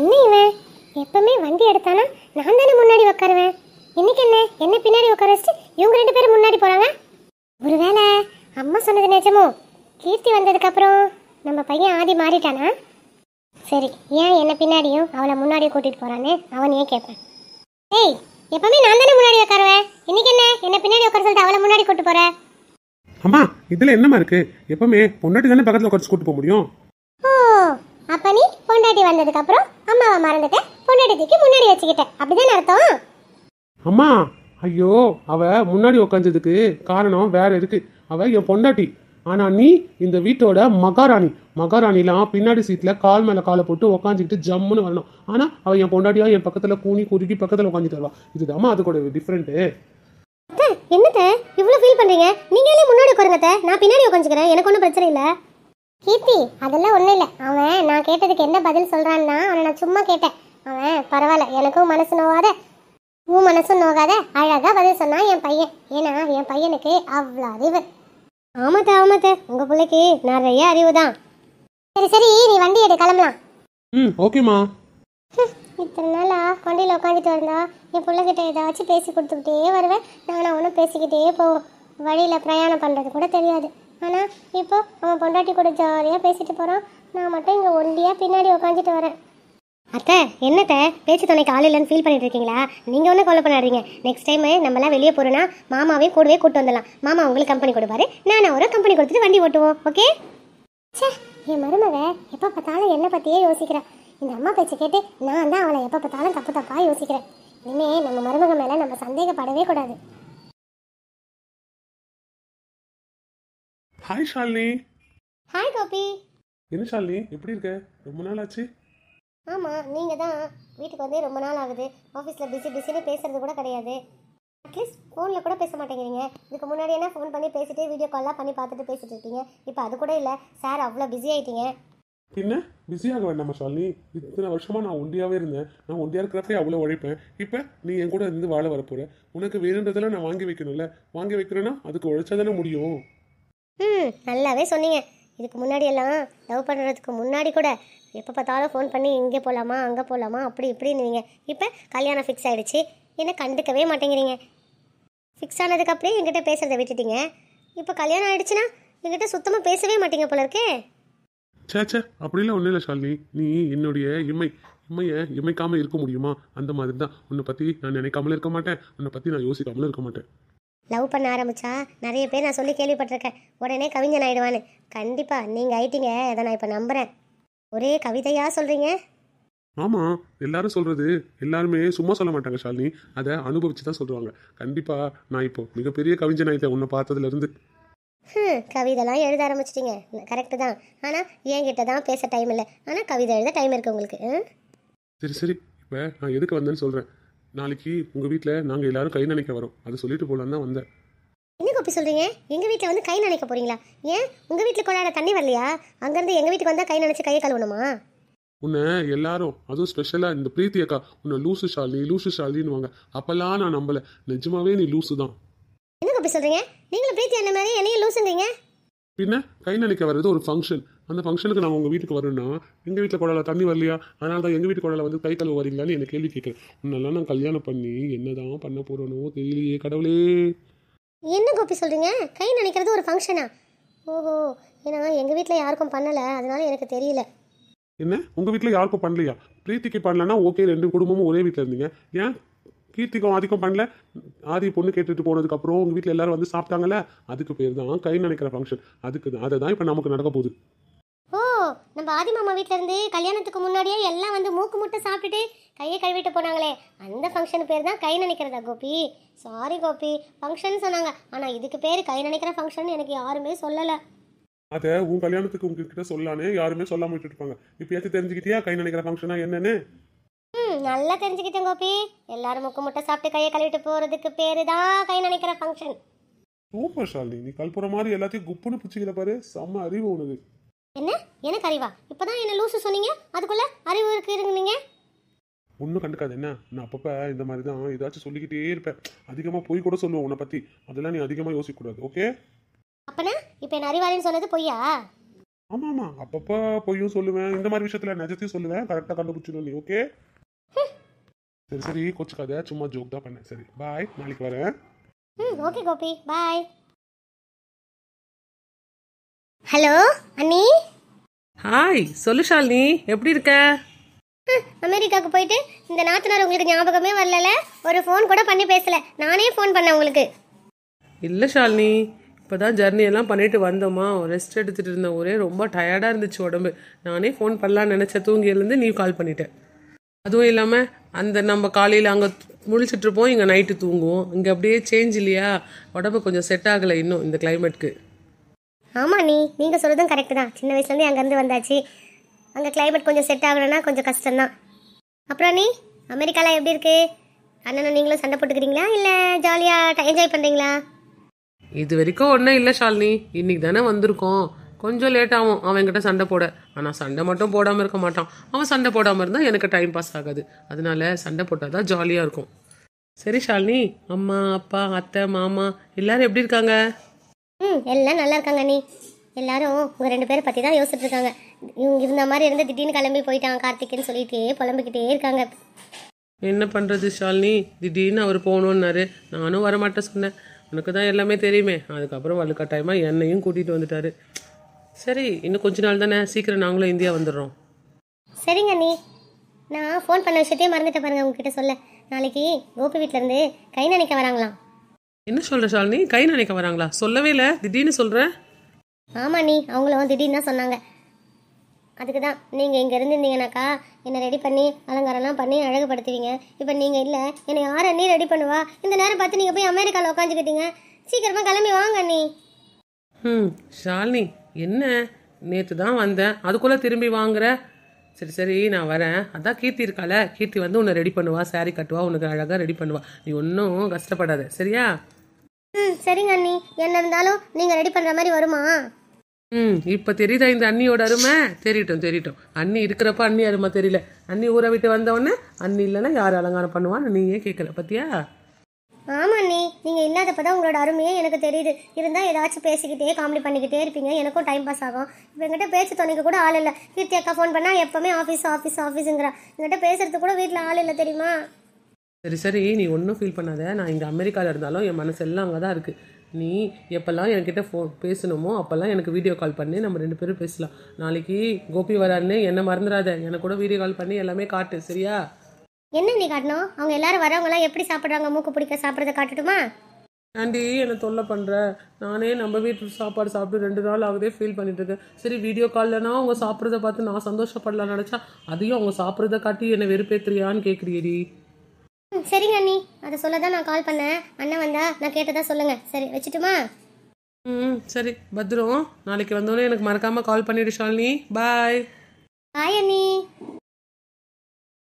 என்ன இவன் எப்பவுமே வண்டி எடுத்தானா நான் தானே முன்னாடி உட்காருவேன் இன்னைக்கு என்ன என்ன பின்னாடி உட்கார வச்சுட்டு இவங்க ரெண்டு பேரும் முன்னாடி போறாங்க ஒருவேளை அம்மா சொன்னது நிஜமோ கீர்த்தி வந்ததுக்கு அப்புறம் நம்ம பையன் ஆதி மாறிட்டானா சரி ஏன் என்ன பின்னாடியும் அவளை முன்னாடியே கூட்டிட்டு போறான்னு அவனையே கேட்பேன் ஏய் எப்பவுமே நான் தானே முன்னாடி உட்காருவேன் இன்னைக்கு என்ன என்ன பின்னாடி உட்கார சொல்லிட்டு அவளை முன்னாடி கூட்டு போற அம்மா இதுல என்னமா இருக்கு எப்பவுமே பொன்னாடி தானே பக்கத்துல உட்காந்து கூட்டு போக முடியும் ஓ அப்ப நீ பொண்டாட்டி வந்ததுக்கு அப்புறம் அம்மாவை மறந்துட்டேன் பொண்டாட்டி முன்னாடி வச்சுக்கிட்டேன் அப்படிதான் அர்த்தம் அம்மா ஐயோ அவ முன்னாடி உட்காந்ததுக்கு காரணம் வேற இருக்கு அவ என் பொண்டாட்டி ஆனா நீ இந்த வீட்டோட மகாராணி மகாராணிலாம் பின்னாடி சீட்ல கால் மேல காலை போட்டு உக்காந்துக்கிட்டு ஜம்முன்னு வரணும் ஆனா அவ என் பொண்டாட்டியா என் பக்கத்துல கூனி குறுக்கி பக்கத்துல உட்காந்துட்டு வருவா இதுதாம்மா அது கூட டிஃப்ரெண்ட்டு என்னத்த இவ்வளவு ஃபீல் பண்றீங்க நீங்களே முன்னாடி உட்காருங்க நான் பின்னாடி உட்காந்துக்கிறேன் எனக்கு ஒன்றும் பிரச்சனை இல்லை கீர்த்தி அதெல்லாம் ஒன்றும் இல்லை அவன் நான் கேட்டதுக்கு என்ன பதில் சொல்கிறான்னா அவனை நான் சும்மா கேட்டேன் அவன் பரவாயில்ல எனக்கும் மனசு நோவாத உன் மனசும் நோகாத அழகாக பதில் சொன்னான் என் பையன் ஏன்னா என் பையனுக்கு அவ்வளோ அறிவு ஆமாத்த ஆமாத்த உங்கள் பிள்ளைக்கு நிறைய அறிவு தான் சரி சரி நீ வண்டி எடு கிளம்பலாம் ம் ஓகேம்மா இத்தனை நாளா வண்டியில் உட்காந்துட்டு வந்தா என் பிள்ளைகிட்ட ஏதாச்சும் பேசி கொடுத்துக்கிட்டே வருவேன் நானும் அவனும் பேசிக்கிட்டே போவோம் வழியில் பிரயாணம் பண்ணுறது கூட தெரியாது ஆனால் இப்போ அவன் பொண்டாட்டி கூட ஜாலியாக பேசிட்டு போகிறான் நான் மட்டும் இங்கே ஒண்டியாக பின்னாடி உக்காந்துட்டு வரேன் அத்தை என்னத்தை பேச்சு துணைக்கு காலையில் ஃபீல் பண்ணிட்டு இருக்கீங்களா நீங்கள் ஒன்றும் கொலை பண்ணாடுங்க நெக்ஸ்ட் டைம் நம்மளாம் வெளியே போகிறோன்னா மாமாவே கூடவே கூப்பிட்டு வந்துடலாம் மாமா உங்களுக்கு கம்பெனி கொடுப்பாரு நான் ஒரு கம்பெனி கொடுத்துட்டு வண்டி ஓட்டுவோம் ஓகே சே என் மருமக எப்போ பார்த்தாலும் என்னை பற்றியே யோசிக்கிறேன் இந்த அம்மா பேச்சை கேட்டு நான் தான் அவளை எப்போ பார்த்தாலும் தப்பு தப்பாக யோசிக்கிறேன் இனிமேல் நம்ம மருமக மேலே நம்ம சந்தேகப்படவே கூடாது ஹாய் ஷாலினி ஹாய் கோபி என்ன ஷாலினி எப்படி இருக்க ரொம்ப நாள் ஆச்சு ஆமாம் நீங்கள் தான் வீட்டுக்கு வந்து ரொம்ப நாள் ஆகுது ஆஃபீஸில் பிஸி பிஸின்னு பேசுறது கூட கிடையாது அட்லீஸ்ட் ஃபோனில் கூட பேச மாட்டேங்கிறீங்க இதுக்கு முன்னாடி என்ன ஃபோன் பண்ணி பேசிட்டு வீடியோ கால்லாம் பண்ணி பார்த்துட்டு பேசிட்டு இருக்கீங்க இப்போ அது கூட இல்லை சார் அவ்வளோ பிஸி ஆயிட்டீங்க என்ன பிஸியாக வேண்டாம் ஷாலினி இத்தனை வருஷமாக நான் ஒண்டியாவே இருந்தேன் நான் ஒண்டியாக இருக்கிறப்ப அவ்வளோ உழைப்பேன் இப்போ நீ என் கூட இருந்து வாழ வரப்போகிற உனக்கு வேணுன்றதெல்லாம் நான் வாங்கி வைக்கணும்ல வாங்கி வைக்கிறேன்னா அதுக்கு உழைச்சா தானே முடியும் ம் நல்லாவே சொன்னீங்க இதுக்கு முன்னாடி எல்லாம் லவ் பண்ணுறதுக்கு முன்னாடி கூட எப்போ பார்த்தாலும் ஃபோன் பண்ணி இங்கே போகலாமா அங்கே போகலாமா அப்படி நீங்கள் இப்போ கல்யாணம் ஃபிக்ஸ் ஆகிடுச்சு என்ன கண்டுக்கவே மாட்டேங்கிறீங்க ஃபிக்ஸ் ஆனதுக்கு அப்படியே எங்கிட்ட பேசுகிறத விட்டுட்டீங்க இப்போ கல்யாணம் ஆகிடுச்சுன்னா எங்கிட்ட சுத்தமாக பேசவே மாட்டீங்க போல இருக்கே சேச்சே அப்படிலாம் ஒன்றும் இல்லை ஷாலினி நீ என்னுடைய இம்மை இம்மையை இமைக்காமல் இருக்க முடியுமா அந்த மாதிரி தான் உன்னை பற்றி நான் நினைக்காமலும் இருக்க மாட்டேன் உன்னை பற்றி நான் யோசிக்காமலும் இருக்க மாட்டேன் லவ் பண்ண ஆரம்பிச்சா நிறைய பேர் நான் சொல்லி கேள்விப்பட்டிருக்கேன் உடனே கவிஞன் ஆயிடுவான்னு கண்டிப்பா நீங்க ஆயிட்டீங்க அதை நான் இப்ப நம்புறேன் ஒரே கவிதையா சொல்றீங்க ஆமா எல்லாரும் சொல்றது எல்லாருமே சும்மா சொல்ல மாட்டாங்க ஷாலினி அதை அனுபவிச்சு தான் சொல்லுவாங்க கண்டிப்பா நான் இப்போ மிகப்பெரிய கவிஞன் ஆயிட்டேன் உன்னை பார்த்ததுல இருந்து கவிதைலாம் எழுத ஆரம்பிச்சிட்டீங்க கரெக்டு தான் ஆனால் கிட்ட தான் பேச டைம் இல்லை ஆனால் கவிதை எழுத டைம் இருக்கு உங்களுக்கு சரி சரி இப்போ நான் எதுக்கு வந்தேன்னு சொல்கிறேன் நாளைக்கு உங்கள் வீட்டில் நாங்கள் எல்லாரும் கை நினைக்க வரோம் அதை சொல்லிட்டு போகலான்னு தான் வந்தேன் சொல்றீங்க எங்க சொல்கிறீங்க எங்கள் வீட்டில் வந்து கை நினைக்க போகிறீங்களா ஏன் உங்கள் வீட்டில் கொண்டாட தண்ணி வரலையா அங்கேருந்து எங்கள் வீட்டுக்கு வந்தால் கை நினைச்சு கையை கழுவணுமா உன்னை எல்லாரும் அதுவும் ஸ்பெஷலாக இந்த பிரீத்தி அக்கா உன்னை லூசு ஷாலி லூசு வாங்க அப்போல்லாம் நான் நம்பல நிஜமாவே நீ லூசு தான் என்ன கப்பி சொல்கிறீங்க நீங்களும் பிரீத்தி அண்ணன் மாதிரி என்னையும் லூசுங்கிறீங்க பின்ன கை நினைக்க வர்றது ஒரு ஃபங்க்ஷன் அந்த ஃபங்க்ஷனுக்கு நான் உங்கள் வீட்டுக்கு வரணும்னா எங்கள் வீட்டில் குடல தண்ணி வரலையா அதனால தான் எங்கள் வீட்டு குடல வந்து கை கழுவு வரீங்களான்னு எனக்கு கேள்வி கேட்குறேன் உன்னெல்லாம் நான் கல்யாணம் பண்ணி என்னதான் பண்ண போகிறோனோ தெரியலையே கடவுளே என்ன கோபி சொல்கிறீங்க கை நினைக்கிறது ஒரு ஃபங்க்ஷனா ஓஹோ ஏன்னா எங்கள் வீட்டில் யாருக்கும் பண்ணலை அதனால எனக்கு தெரியல என்ன உங்கள் வீட்டில் யாருக்கும் பண்ணலையா பிரீத்திக்கு பண்ணலன்னா ஓகே ரெண்டு குடும்பமும் ஒரே வீட்டில் இருந்தீங்க ஏன் கீர்த்திக்கும் ஆதிக்கும் பண்ணல ஆதி பொண்ணு கேட்டுட்டு போனதுக்கப்புறம் உங்கள் வீட்டில் எல்லாரும் வந்து சாப்பிட்டாங்கல்ல அதுக்கு பேர் தான் கை நினைக்கிற ஃபங்க்ஷன் அதுக்கு அதை தான் இப்போ நமக்கு நடக்க போகுது ஓ நம்ம ஆதி மாமா வீட்டில இருந்து கல்யாணத்துக்கு முன்னாடியே எல்லாம் வந்து மூக்கு முட்டை சாப்பிட்டுட்டு கையை கழுவிட்டு போனாங்களே அந்த ஃபங்க்ஷன் பேர் தான் கை நினைக்கிறதா கோபி சாரி கோபி ஃபங்க்ஷன் சொன்னாங்க ஆனால் இதுக்கு பேர் கை நினைக்கிற ஃபங்க்ஷன் எனக்கு யாருமே சொல்லலை அதை உன் கல்யாணத்துக்கு உங்ககிட்ட சொல்லானே யாருமே சொல்லாம விட்டுட்டு இருப்பாங்க இப்பயாச்சும் தெரிஞ்சுக்கிட்டியா கை நினைக்கிற ஃபங்க்ஷனா என்னன்னு நல்லா தெரிஞ்சுக்கிட்டேன் கோபி எல்லாரும் முக்கு முட்டை சாப்பிட்டு கையை கழுவிட்டு போகிறதுக்கு பேரு தான் கை நினைக்கிற ஃபங்க்ஷன் சூப்பர் ஷாலி நீ கல்புற மாதிரி எல்லாத்தையும் குப்புன்னு பிச்சுக்கிற பாரு செம்ம அறிவு உனது என்ன எனக்கு அறிவா இப்பதான் என்ன லூசு சொன்னீங்க அதுக்குள்ள அறிவு இருக்கு இருங்க ஒன்றும் கண்டுக்காது என்ன நான் அப்பப்போ இந்த மாதிரி தான் ஏதாச்சும் சொல்லிக்கிட்டே இருப்பேன் அதிகமாக போய் கூட சொல்லுவோம் உன்னை பற்றி அதெல்லாம் நீ அதிகமாக யோசிக்கக்கூடாது ஓகே அப்பனா இப்போ என்ன அறிவாளின்னு சொன்னது பொய்யா ஆமாம் ஆமாம் அப்பப்போ பொய்யும் சொல்லுவேன் இந்த மாதிரி விஷயத்தில் நிஜத்தையும் சொல்லுவேன் கரெக்டாக கண்டுபிடிச்சிடும் நீ ஓகே சரி சரி கோச்சுக்காத சும்மா ஜோக் தான் பண்ணேன் சரி பாய் நாளைக்கு வரேன் ம் ஓகே கோபி பாய் ஹலோ அண்ணி ஹாய் சொல்லு ஷாலினி எப்படி இருக்க அமெரிக்காவுக்கு போயிட்டு இந்த நாத்தனார் உங்களுக்கு ஞாபகமே வரல ஒரு ஃபோன் கூட பண்ணி பேசல நானே ஃபோன் பண்ணேன் உங்களுக்கு இல்லை ஷாலினி இப்போ தான் ஜர்னி எல்லாம் பண்ணிட்டு வந்தோமா ரெஸ்ட் எடுத்துகிட்டு இருந்த ஒரே ரொம்ப டயர்டாக இருந்துச்சு உடம்பு நானே ஃபோன் பண்ணலான்னு நினச்ச தூங்கியிலேருந்து நீ கால் பண்ணிட்டேன் அதுவும் இல்லாமல் அந்த நம்ம காலையில் அங்கே முழிச்சிட்டு இருப்போம் இங்கே நைட்டு தூங்குவோம் இங்கே அப்படியே சேஞ்ச் இல்லையா உடம்பு கொஞ்சம் செட் ஆகலை இன்னும் இந்த கிளைமேட்க்கு ஆமாம் நீ நீங்கள் சொல்கிறதும் கரெக்டு தான் சின்ன வயசுலேருந்து அங்கேருந்து வந்தாச்சு அங்கே கிளைமேட் கொஞ்சம் செட் ஆகலைன்னா கொஞ்சம் கஷ்டம்தான் அப்புறம் நீ அமெரிக்காலாம் எப்படி இருக்கு அண்ணன் நீங்களும் சண்டை போட்டுக்கிறீங்களா இல்லை ஜாலியாக என்ஜாய் பண்ணுறீங்களா இது வரைக்கும் ஒன்றும் இல்லை ஷாலினி இன்னைக்கு தானே வந்திருக்கோம் கொஞ்சம் லேட் ஆகும் அவன் என்கிட்ட சண்டை போட ஆனால் சண்டை மட்டும் போடாமல் இருக்க மாட்டான் அவன் சண்டை போடாமல் இருந்தால் எனக்கு டைம் பாஸ் ஆகாது அதனால சண்டை போட்டால் தான் ஜாலியாக இருக்கும் சரி ஷாலினி அம்மா அப்பா அத்தை மாமா எல்லாரும் எப்படி இருக்காங்க ம் எல்லாம் நல்லா இருக்காங்க நீ எல்லாரும் உங்கள் ரெண்டு பேரை பற்றி தான் யோசிச்சுட்டு இருக்காங்க இவங்க இருந்த மாதிரி இருந்து திடீர்னு கிளம்பி போயிட்டாங்க கார்த்திக்னு சொல்லிட்டே புலம்பிக்கிட்டே இருக்காங்க என்ன பண்ணுறது ஷாலினி திடீர்னு அவர் போகணுன்னாரு நானும் வரமாட்டேன் சொன்னேன் உனக்கு தான் எல்லாமே தெரியுமே அதுக்கப்புறம் வலுக்கட்டாயமாக என்னையும் கூட்டிகிட்டு வந்துட்டாரு சரி இன்னும் கொஞ்ச நாள் தானே சீக்கிரம் நாங்களும் இந்தியா வந்துடுறோம் சரிங்க அண்ணி நான் ஃபோன் பண்ண விஷயத்தையே மறந்துட்டேன் பாருங்க உங்ககிட்ட சொல்ல நாளைக்கு கோபி வீட்டிலேருந்து கை நினைக்க வராங்களாம் என்ன சொல்கிற ஷாலினி கை நினைக்க வராங்களா சொல்லவே இல்லை திடீர்னு சொல்கிற ஆமா நீ அவங்களும் திடீர்னு தான் சொன்னாங்க அதுக்கு தான் நீங்கள் இங்கே இருந்திருந்தீங்கனாக்கா என்னை ரெடி பண்ணி அலங்காரம்லாம் பண்ணி அழகுப்படுத்துவீங்க இப்போ நீங்கள் இல்லை என்னை யார் நீ ரெடி பண்ணுவா இந்த நேரம் பார்த்து நீங்கள் போய் அமெரிக்காவில் உட்காந்துக்கிட்டீங்க சீக்கிரமாக கிளம்பி வாங்க நீ ம் ஷாலினி என்ன நேற்று தான் வந்தேன் அதுக்குள்ளே திரும்பி வாங்குற சரி சரி நான் வரேன் அதான் கீர்த்தி இருக்கால கீர்த்தி வந்து உன்னை ரெடி பண்ணுவா சாரி கட்டுவா உனக்கு அழகாக ரெடி பண்ணுவா நீ ஒன்றும் கஷ்டப்படாத சரியா ம் சரிங்க அண்ணி என்ன இருந்தாலும் நீங்கள் ரெடி பண்ணுற மாதிரி வருமா ம் இப்போ தெரியுதா இந்த அண்ணியோட அருமை தெரியட்டும் தெரியட்டும் அண்ணி இருக்கிறப்ப அண்ணி அருமை தெரியல அண்ணி ஊரை விட்டு வந்தவொடனே அண்ணி இல்லைன்னா யார் அலங்காரம் பண்ணுவான்னு நீயே கேட்கல பத்தியா நீங்கள் இல்லாதப்போ தான் உங்களோட அருமையே எனக்கு தெரியுது இருந்தால் ஏதாச்சும் பேசிக்கிட்டே காமெடி பண்ணிக்கிட்டே இருப்பீங்க எனக்கும் டைம் பாஸ் ஆகும் இப்போ எங்கிட்ட பேச்சு துணைக்கு கூட ஆள் இல்லை கீர்த்தி அக்கா ஃபோன் பண்ணால் எப்போவுமே ஆஃபீஸ் ஆஃபீஸ் ஆஃபீஸுங்கிறா எங்கிட்ட பேசுறது கூட வீட்டில் ஆள் இல்லை தெரியுமா சரி சரி நீ ஒன்றும் ஃபீல் பண்ணாத நான் இங்கே அமெரிக்காவில் இருந்தாலும் என் மனசு எல்லாம் அங்கே தான் இருக்குது நீ எப்போல்லாம் என்கிட்ட ஃபோ பேசணுமோ அப்போல்லாம் எனக்கு வீடியோ கால் பண்ணி நம்ம ரெண்டு பேரும் பேசலாம் நாளைக்கு கோபி வரான்னு என்னை மறந்துடாத எனக்கு கூட வீடியோ கால் பண்ணி எல்லாமே காட்டு சரியா என்ன நீ காட்டணும் அவங்க எல்லாரும் வரவங்கலாம் எப்படி சாப்பிட்றாங்க மூக்கு பிடிக்க சாப்பிட்றத காட்டட்டுமா ஆண்டி என்னை தொல்லை பண்ணுற நானே நம்ம வீட்டு சாப்பாடு சாப்பிட்டு ரெண்டு நாள் ஆகுதே ஃபீல் பண்ணிட்டு இருக்கேன் சரி வீடியோ கால்லனா அவங்க சாப்பிட்றத பார்த்து நான் சந்தோஷப்படலாம் நினைச்சா அதையும் அவங்க சாப்பிட்றத காட்டி என்னை வெறுப்பேத்துறியான்னு கேட்குறியடி சரிங்க அண்ணி அதை சொல்ல தான் நான் கால் பண்ணேன் அண்ணன் வந்தா நான் கேட்டதா சொல்லுங்க சரி வச்சுட்டுமா ம் சரி பத்திரம் நாளைக்கு வந்தோடனே எனக்கு மறக்காமல் கால் பண்ணிடு ஷாலினி பாய் பாய் அண்ணி